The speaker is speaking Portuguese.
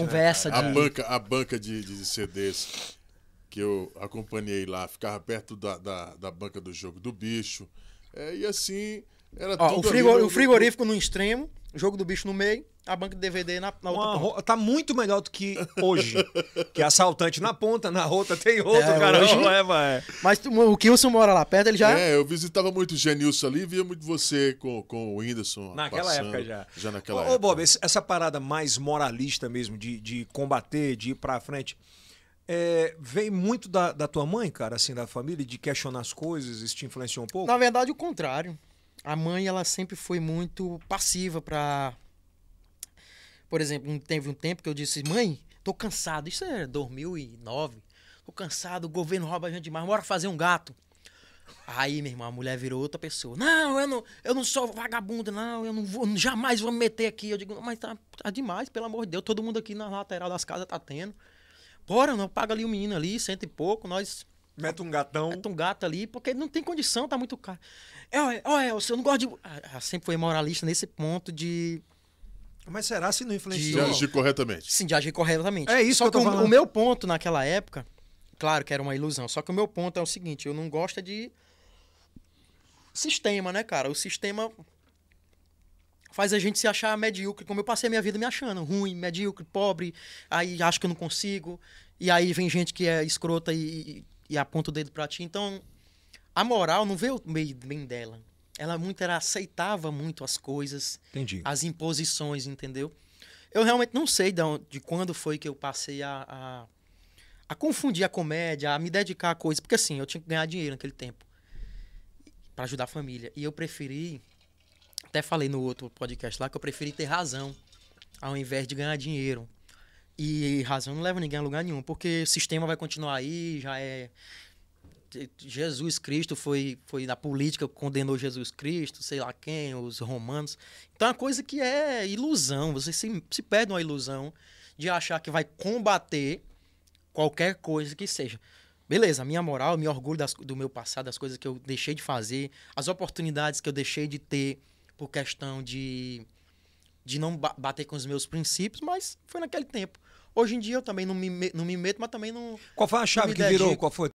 Né? Conversa né? de... a banca A banca de, de CDs que eu acompanhei lá ficava perto da, da, da banca do jogo do bicho. É, e assim, era Ó, tudo. O, frigor, o frigorífico no extremo. Jogo do bicho no meio, a banca de DVD na, na outra ro... Tá muito melhor do que hoje. que é assaltante na ponta, na outra tem outro, é, cara. Hoje... Leva, é. Mas o Kilson mora lá perto, ele já. É, eu visitava muito o Genilson ali via muito você com, com o Whindersson. Naquela passando, época já. Já naquela ô, época. Ô, Bob, essa parada mais moralista mesmo, de, de combater, de ir pra frente. É, vem muito da, da tua mãe, cara, assim, da família, de questionar as coisas, isso te influenciou um pouco? Na verdade, o contrário a mãe ela sempre foi muito passiva para por exemplo teve um tempo que eu disse mãe tô cansado isso é 2009 tô cansado o governo rouba a gente demais bora fazer um gato aí meu irmão a mulher virou outra pessoa não eu não eu não sou vagabunda não eu não vou jamais vou me meter aqui eu digo mas tá, tá demais pelo amor de Deus todo mundo aqui na lateral das casas tá tendo bora não paga ali o menino ali cento e pouco nós Mete um gatão. Mete um gato ali, porque não tem condição, tá muito caro. É, ó, ó, é, eu não gosto de. Ah, ah sempre foi moralista nesse ponto de. Mas será se não influenciou? De, de agir corretamente. Sim, de agir corretamente. É isso Só que, que o, o, meu ponto naquela época, claro que era uma ilusão, só que o meu ponto é o seguinte: eu não gosto de. Sistema, né, cara? O sistema faz a gente se achar medíocre, como eu passei a minha vida me achando ruim, medíocre, pobre, aí acho que eu não consigo, e aí vem gente que é escrota e, e aponta o dedo para ti. Então, a moral não veio meio bem dela. Ela muito era, aceitava muito as coisas, Entendi. as imposições, entendeu? Eu realmente não sei de, onde, de quando foi que eu passei a, a, a, confundir a comédia, a me dedicar a coisa, porque assim, eu tinha que ganhar dinheiro naquele tempo para ajudar a família. E eu preferi, até falei no outro podcast lá, que eu preferi ter razão ao invés de ganhar dinheiro. E razão não leva ninguém a lugar nenhum, porque o sistema vai continuar aí, já é. Jesus Cristo foi, foi na política, condenou Jesus Cristo, sei lá quem, os romanos. Então é uma coisa que é ilusão, você se, se perde uma ilusão de achar que vai combater qualquer coisa que seja. Beleza, a minha moral, me orgulho das, do meu passado, das coisas que eu deixei de fazer, as oportunidades que eu deixei de ter por questão de de não bater com os meus princípios, mas foi naquele tempo. Hoje em dia eu também não me, não me meto, mas também não. Qual foi a chave que virou? Qual foi?